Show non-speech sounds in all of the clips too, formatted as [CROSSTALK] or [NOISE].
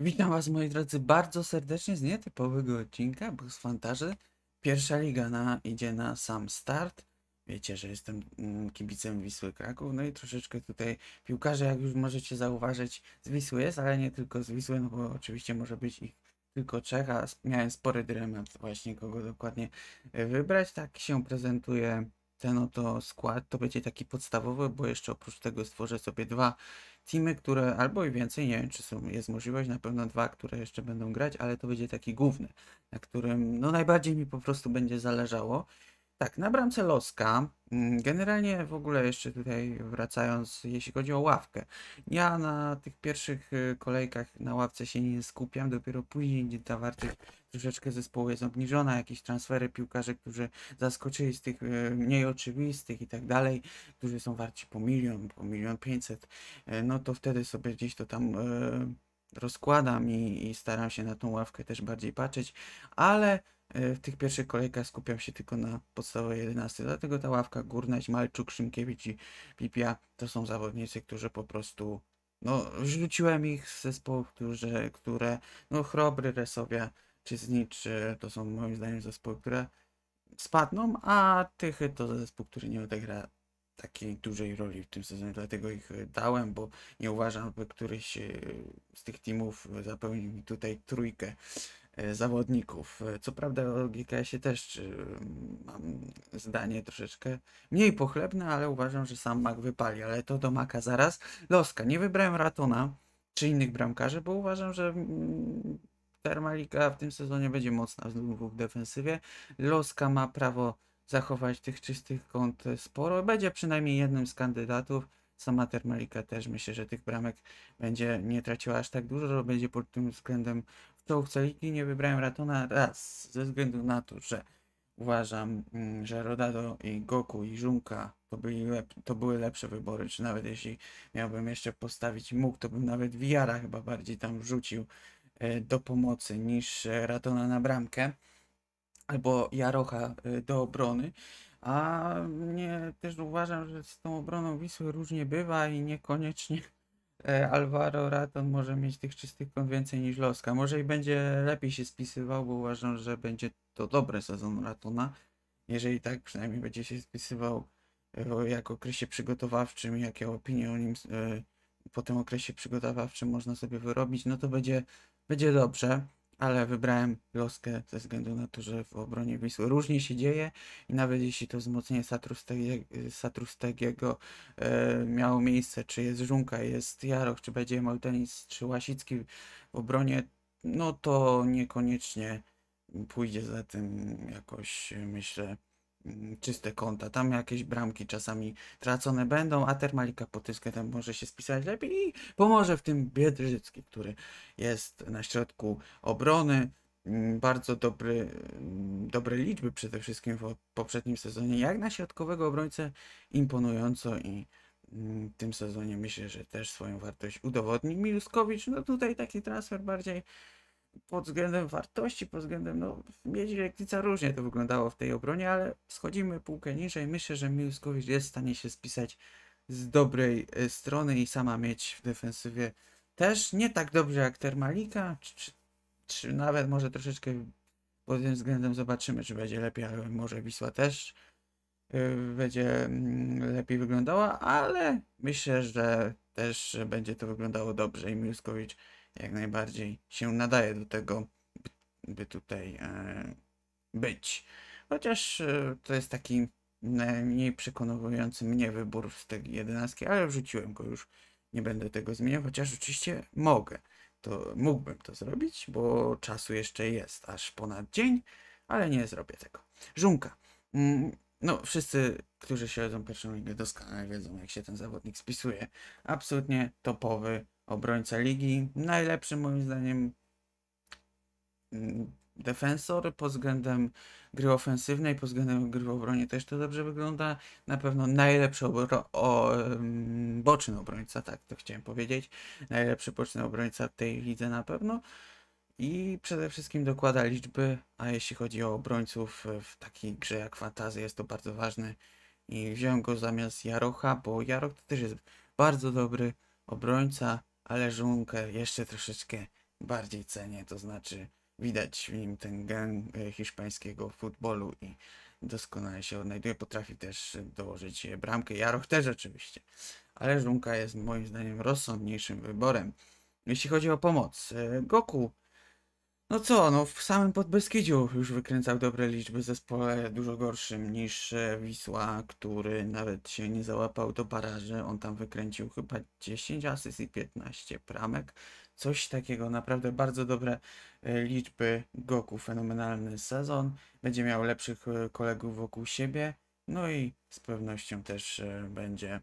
Witam Was moi drodzy bardzo serdecznie z nietypowego odcinka, bo z fantarzy pierwsza liga na, idzie na sam start. Wiecie, że jestem mm, kibicem Wisły Kraków, no i troszeczkę tutaj piłkarze, jak już możecie zauważyć, z Wisły jest, ale nie tylko z Wisły, no bo oczywiście może być ich tylko trzech, a miałem spory dylemat właśnie kogo dokładnie e, wybrać. Tak się prezentuje ten no oto skład to będzie taki podstawowy, bo jeszcze oprócz tego stworzę sobie dwa teamy, które albo i więcej, nie wiem czy są, jest możliwość, na pewno dwa, które jeszcze będą grać, ale to będzie taki główny, na którym no najbardziej mi po prostu będzie zależało. Tak, na bramce Loska, mm, generalnie w ogóle jeszcze tutaj wracając, jeśli chodzi o ławkę, ja na tych pierwszych y, kolejkach na ławce się nie skupiam, dopiero później, gdzie ta wartość troszeczkę zespołu jest obniżona, jakieś transfery piłkarzy, którzy zaskoczyli z tych y, mniej oczywistych i tak dalej, którzy są warci po milion, po milion pięćset, y, no to wtedy sobie gdzieś to tam rozkładam i, i staram się na tą ławkę też bardziej patrzeć, ale E, w tych pierwszych kolejkach skupiał się tylko na podstawowej 11. Dlatego ta ławka Górnaś, Malczuk, Szymkiewicz i Pipia to są zawodnicy, którzy po prostu no, rzuciłem ich z zespołów, którzy, które, no, Chrobry, Resowia czy Znicz, e, to są moim zdaniem zespoły, które spadną, a Tychy to zespół, który nie odegra takiej dużej roli w tym sezonie, dlatego ich e, dałem, bo nie uważam, by któryś z tych teamów zapełnił mi tutaj trójkę E, zawodników. E, co prawda o GKS-ie też e, mam zdanie troszeczkę mniej pochlebne, ale uważam, że sam Mak wypali, ale to do Maka zaraz. Loska, nie wybrałem Ratona czy innych bramkarzy, bo uważam, że mm, Termalika w tym sezonie będzie mocna w defensywie. Loska ma prawo zachować tych czystych kąt sporo. Będzie przynajmniej jednym z kandydatów. Sama Termalika też myślę, że tych bramek będzie nie traciła aż tak dużo, że będzie pod tym względem czołówce ligi nie wybrałem Ratona raz, ze względu na to, że uważam, mm, że Rodado i Goku i Żunka to, byli lep to były lepsze wybory, czy nawet jeśli miałbym jeszcze postawić mógł, to bym nawet Wiara chyba bardziej tam wrzucił e, do pomocy niż e, Ratona na bramkę albo Jarocha e, do obrony. A mnie też uważam, że z tą obroną Wisły różnie bywa i niekoniecznie E, Alvaro Raton może mieć tych czystych kąt więcej niż Loska. Może i będzie lepiej się spisywał, bo uważam, że będzie to dobry sezon Ratona. Jeżeli tak, przynajmniej będzie się spisywał e, jak okresie przygotowawczym, jakie opinie o nim e, po tym okresie przygotowawczym można sobie wyrobić, no to będzie, będzie dobrze ale wybrałem loskę ze względu na to, że w obronie Wisły różnie się dzieje i nawet jeśli to wzmocnienie Satrustegiego e, miało miejsce, czy jest Żunka, jest Jaroch, czy będzie Maltenis, czy Łasicki w obronie, no to niekoniecznie pójdzie za tym jakoś, myślę, Mm, czyste konta. Tam jakieś bramki czasami tracone będą, a Termalika Potyskę tam może się spisać lepiej i pomoże w tym Biedrzycki, który jest na środku obrony. Mm, bardzo dobry, mm, dobre liczby przede wszystkim w poprzednim sezonie. Jak na środkowego obrońcę imponująco i w tym sezonie myślę, że też swoją wartość udowodni. Miluskowicz, no tutaj taki transfer bardziej pod względem wartości, pod względem, no, miedzi Legnica różnie to wyglądało w tej obronie, ale schodzimy półkę niżej. Myślę, że Miłskowicz jest w stanie się spisać z dobrej e, strony i sama mieć w defensywie też nie tak dobrze jak Termalika, czy, czy, czy nawet może troszeczkę pod tym względem zobaczymy, czy będzie lepiej, ale może Wisła też e, będzie mm, lepiej wyglądała, ale myślę, że też będzie to wyglądało dobrze i Miłskowicz jak najbardziej się nadaje do tego, by tutaj e, być. Chociaż e, to jest taki najmniej przekonujący mnie wybór z tej jedenastki, ale wrzuciłem go już. Nie będę tego zmieniał, chociaż oczywiście mogę. To mógłbym to zrobić, bo czasu jeszcze jest, aż ponad dzień, ale nie zrobię tego. Żunka. Mm, no, wszyscy, którzy śledzą pierwszą ligę, doskonale wiedzą, jak się ten zawodnik spisuje. Absolutnie topowy obrońca ligi. Najlepszy moim zdaniem mm, defensor pod względem gry ofensywnej, pod względem gry w obronie też to dobrze wygląda. Na pewno najlepszy obro o, mm, boczny obrońca, tak to chciałem powiedzieć. Najlepszy boczny obrońca tej lidze na pewno. I przede wszystkim dokłada liczby, a jeśli chodzi o obrońców e, w takiej grze jak fantazy jest to bardzo ważne. I wziąłem go zamiast Jarocha, bo Jarok to też jest bardzo dobry obrońca, ale żunkę jeszcze troszeczkę bardziej cenię, to znaczy widać w nim ten gen e, hiszpańskiego futbolu i doskonale się odnajduje, potrafi też dołożyć e, bramkę, Jaroch też oczywiście, ale Żunka jest moim zdaniem rozsądniejszym wyborem. Jeśli chodzi o pomoc, e, Goku no co, no w samym Podbeskidziu już wykręcał dobre liczby zespole dużo gorszym niż e, Wisła, który nawet się nie załapał do paraży. On tam wykręcił chyba 10 asyst i 15 pramek. Coś takiego, naprawdę bardzo dobre e, liczby Goku, fenomenalny sezon. Będzie miał lepszych e, kolegów wokół siebie, no i z pewnością też będzie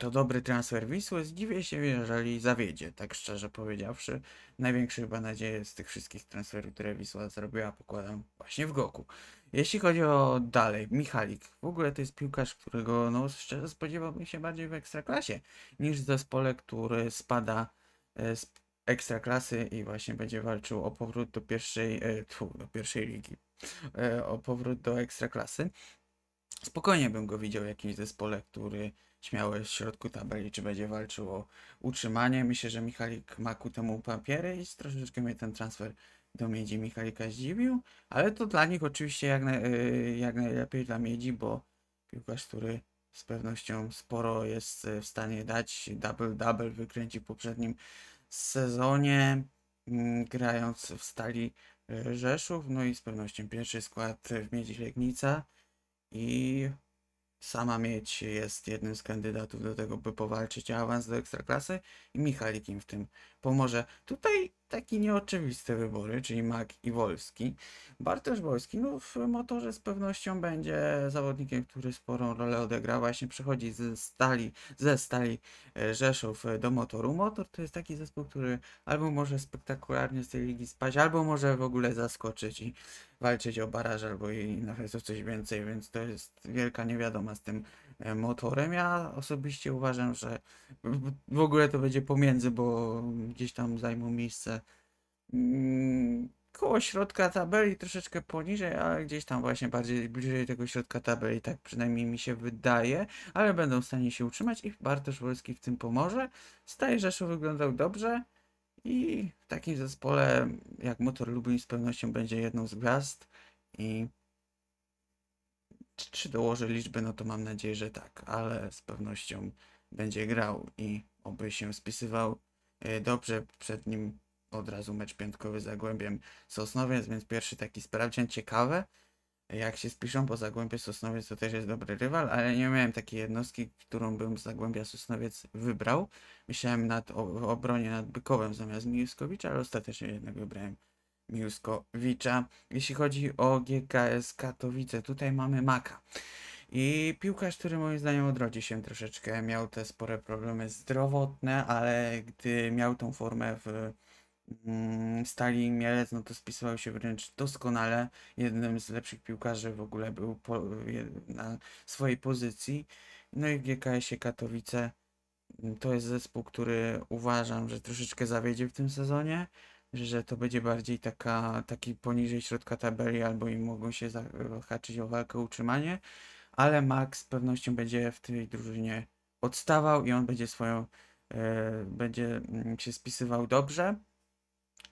to dobry transfer Wisły. Zdziwię się, jeżeli zawiedzie, tak szczerze powiedziawszy. Największe chyba nadzieje z tych wszystkich transferów, które Wisła zrobiła, pokładam właśnie w Goku. Jeśli chodzi o dalej, Michalik. W ogóle to jest piłkarz, którego no, szczerze spodziewałbym się bardziej w Ekstraklasie niż w zespole, który spada e, z Ekstraklasy i właśnie będzie walczył o powrót do pierwszej, e, do pierwszej ligi, e, o powrót do Ekstraklasy. Spokojnie bym go widział w jakimś zespole, który śmiało jest w środku tabeli, czy będzie walczył o utrzymanie. Myślę, że Michalik ma ku temu papiery i troszeczkę mnie ten transfer do Miedzi Michalika zdziwił, ale to dla nich oczywiście jak, na, y, jak najlepiej dla Miedzi, bo piłkarz, który z pewnością sporo jest y, w stanie dać, double-double wykręcił w poprzednim sezonie, mm, grając w Stali y, Rzeszów, no i z pewnością pierwszy skład w Miedzi Legnica i sama mieć jest jednym z kandydatów do tego, by powalczyć o awans do ekstraklasy i im w tym pomoże. Tutaj takie nieoczywiste wybory, czyli Mak i Wolski. Bartosz Wolski no, w motorze z pewnością będzie zawodnikiem, który sporą rolę odegra. Właśnie przechodzi ze stali, ze stali e, Rzeszów e, do motoru. Motor to jest taki zespół, który albo może spektakularnie z tej ligi spaść, albo może w ogóle zaskoczyć i walczyć o baraż, albo i nawet coś więcej, więc to jest wielka niewiadoma z tym motorem. Ja osobiście uważam, że w ogóle to będzie pomiędzy, bo gdzieś tam zajmą miejsce mm, koło środka tabeli, troszeczkę poniżej, ale gdzieś tam właśnie bardziej bliżej tego środka tabeli, tak przynajmniej mi się wydaje, ale będą w stanie się utrzymać i Bartosz Wolski w tym pomoże. Staje Rzeszów wyglądał dobrze i w takim zespole jak Motor Lublin z pewnością będzie jedną z gwiazd i czy, dołoży dołożę liczbę, no to mam nadzieję, że tak, ale z pewnością będzie grał i oby się spisywał e, dobrze. Przed nim od razu mecz piątkowy z Zagłębiem Sosnowiec, więc pierwszy taki sprawdzian. Ciekawe, jak się spiszą po Zagłębie Sosnowiec, to też jest dobry rywal, ale nie miałem takiej jednostki, którą bym z Zagłębia Sosnowiec wybrał. Myślałem nad o, obronie nad Bykowem zamiast Mijuskowicza, ale ostatecznie jednak wybrałem Juskowicza. Jeśli chodzi o GKS Katowice, tutaj mamy Maka. I piłkarz, który moim zdaniem odrodzi się troszeczkę, miał te spore problemy zdrowotne, ale gdy miał tą formę w mm, Stali Mielec, no to spisywał się wręcz doskonale. Jednym z lepszych piłkarzy w ogóle był po, na swojej pozycji. No i w GKS-ie Katowice mm, to jest zespół, który uważam, że troszeczkę zawiedzie w tym sezonie że to będzie bardziej taka, taki poniżej środka tabeli, albo im mogą się zahaczyć o walkę o utrzymanie, ale Max z pewnością będzie w tej drużynie odstawał i on będzie swoją, e, będzie mm, się spisywał dobrze.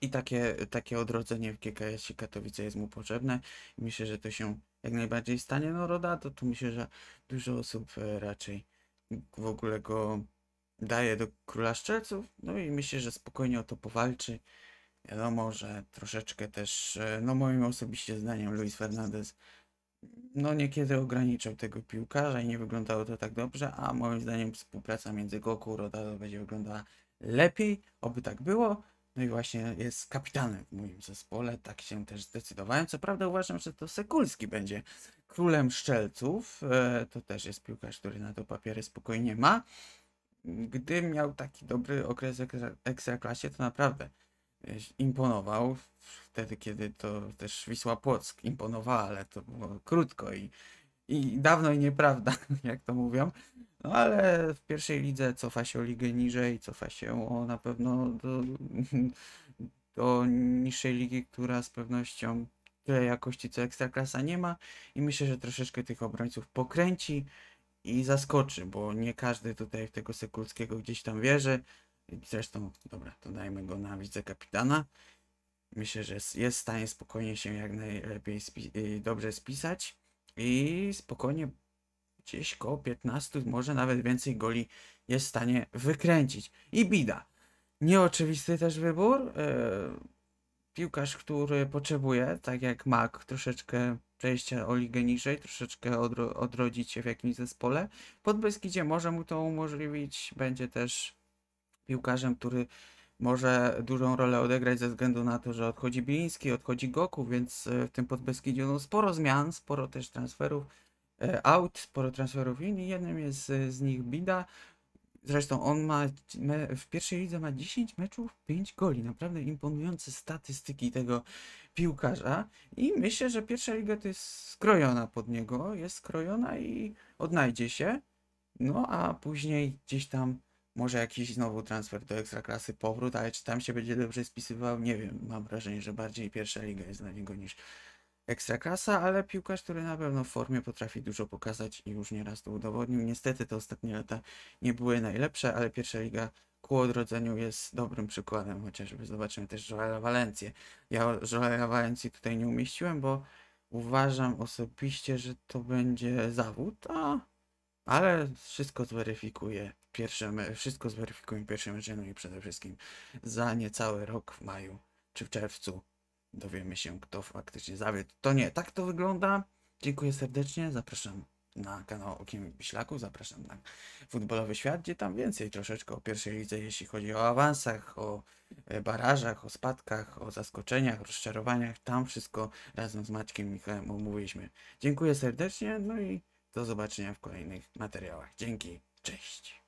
I takie, takie odrodzenie w GKS Katowice jest mu potrzebne. Myślę, że to się jak najbardziej stanie. No Roda, to tu myślę, że dużo osób e, raczej w ogóle go daje do króla szczelców. No i myślę, że spokojnie o to powalczy. Wiadomo, że troszeczkę też, e, no moim osobiście zdaniem, Luis Fernandez no niekiedy ograniczał tego piłkarza i nie wyglądało to tak dobrze, a moim zdaniem współpraca między Goku i Rodado będzie wyglądała lepiej, oby tak było. No i właśnie jest kapitanem w moim zespole, tak się też zdecydowałem. Co prawda uważam, że to Sekulski będzie królem szczelców. E, to też jest piłkarz, który na to papiery spokojnie ma. Gdy miał taki dobry okres w ekstraklasie, to naprawdę imponował. Wtedy, kiedy to też Wisła Płock imponowała, ale to było krótko i, i dawno i nieprawda, [LAUGHS] jak to mówią. No ale w pierwszej lidze cofa się o ligę niżej, cofa się o na pewno do, [LAUGHS] do niższej ligi, która z pewnością tyle jakości co Ekstraklasa nie ma i myślę, że troszeczkę tych obrońców pokręci i zaskoczy, bo nie każdy tutaj w tego Sekulskiego gdzieś tam wierzy. Zresztą, dobra, to dajmy go na wicekapitana. Myślę, że jest w stanie spokojnie się jak najlepiej spi y, dobrze spisać i spokojnie gdzieś koło 15, może nawet więcej goli jest w stanie wykręcić. I bida. Nieoczywisty też wybór. E, piłkarz, który potrzebuje, tak jak Mac, troszeczkę przejścia o ligę niżej, troszeczkę odro odrodzić się w jakimś zespole. Pod Beskidzie może mu to umożliwić, będzie też piłkarzem, który może dużą rolę odegrać ze względu na to, że odchodzi Biliński, odchodzi Goku, więc e, w tym Podbeskidziu no, sporo zmian, sporo też transferów e, out, sporo transferów in i jednym jest e, z nich Bida. Zresztą on ma w pierwszej lidze ma 10 meczów, 5 goli. Naprawdę imponujące statystyki tego piłkarza i myślę, że pierwsza liga to jest skrojona pod niego, jest skrojona i odnajdzie się. No a później gdzieś tam może jakiś znowu transfer do ekstraklasy, powrót, ale czy tam się będzie dobrze spisywał? Nie wiem. Mam wrażenie, że bardziej pierwsza liga jest dla niego niż ekstraklasa, ale piłkarz, który na pewno w formie potrafi dużo pokazać i już nieraz to udowodnił. Niestety te ostatnie lata nie były najlepsze, ale pierwsza liga ku odrodzeniu jest dobrym przykładem, chociażby zobaczymy też Joela Valencję. Ja Joela Valencji tutaj nie umieściłem, bo uważam osobiście, że to będzie zawód, a ale wszystko zweryfikuję pierwszym, wszystko zweryfikuję pierwszym rzędu no i przede wszystkim za niecały rok w maju czy w czerwcu dowiemy się, kto faktycznie zawiódł. To nie, tak to wygląda. Dziękuję serdecznie, zapraszam na kanał Okiem Wiślaku, zapraszam na Futbolowy Świat, gdzie tam więcej troszeczkę o pierwszej lidze, jeśli chodzi o awansach, o e, barażach, o spadkach, o zaskoczeniach, rozczarowaniach, tam wszystko razem z Maćkiem Michałem omówiliśmy. Dziękuję serdecznie, no i do zobaczenia w kolejnych materiałach. Dzięki, cześć.